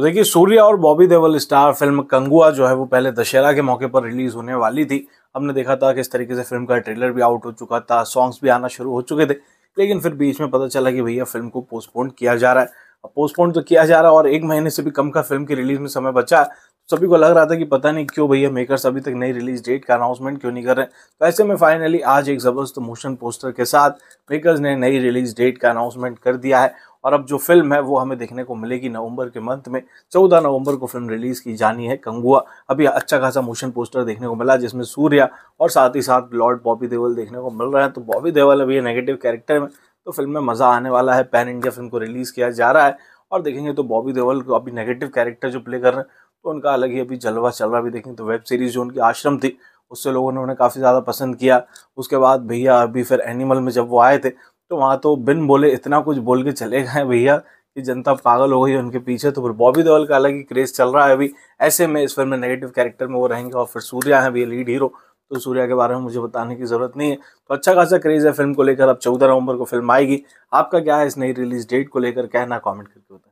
तो देखिए सूर्य और बॉबी देवल स्टार फिल्म कंगुआ जो है वो पहले दशहरा के मौके पर रिलीज होने वाली थी हमने देखा था कि इस तरीके से फिल्म का ट्रेलर भी आउट हो चुका था सॉन्ग्स भी आना शुरू हो चुके थे लेकिन फिर बीच में पता चला कि भैया फिल्म को पोस्टपोन किया जा रहा है अब पोस्टपोन तो किया जा रहा है और एक महीने से भी कम का फिल्म की रिलीज में समय बचा सभी को लग रहा था कि पता नहीं क्यों भैया मेकर्स अभी तक नई रिलीज डेट का अनाउंसमेंट क्यों नहीं कर रहे तो ऐसे में फाइनली आज एक ज़बरदस्त मोशन पोस्टर के साथ मेकर्स ने नई रिलीज डेट का अनाउंसमेंट कर दिया है और अब जो फिल्म है वो हमें देखने को मिलेगी नवंबर के मंथ में चौदह नवंबर को फिल्म रिलीज़ की जानी है कंगुआ अभी अच्छा खासा मोशन पोस्टर देखने को मिला जिसमें सूर्या और साथ ही साथ लॉर्ड बॉबी देवल देखने को मिल रहा है तो बॉबी देवल अभी नेगेटिव कैरेक्टर में तो फिल्म में मज़ा आने वाला है पैन इंडिया फिल्म को रिलीज़ किया जा रहा है और देखेंगे तो बॉबी देवल को अभी नेगेटिव कैरेक्टर जो प्ले कर रहे हैं तो उनका अलग ही अभी जलवा चल रहा भी देखेंगे तो वेब सीरीज़ जो उनकी आश्रम थी उससे लोगों ने उन्हें काफ़ी ज़्यादा पसंद किया उसके बाद भैया अभी फिर एनिमल में जब वो आए थे तो वहाँ तो बिन बोले इतना कुछ बोल के चले गए भैया कि जनता पागल हो गई उनके पीछे तो फिर बॉबी देवल का अलग ही क्रेज़ चल रहा है अभी ऐसे में इस फिल्म में नेगेटिव कैरेक्टर में वो रहेंगे और फिर सूर्या है भैया लीड हीरो तो सूर्या के बारे में मुझे बताने की ज़रूरत नहीं है तो अच्छा खासा क्रेज़ है फिल्म को लेकर अब चौदह नवंबर को फिल्म आएगी आपका क्या है इस नई रिलीज डेट को लेकर कहना कॉमेंट करके होता है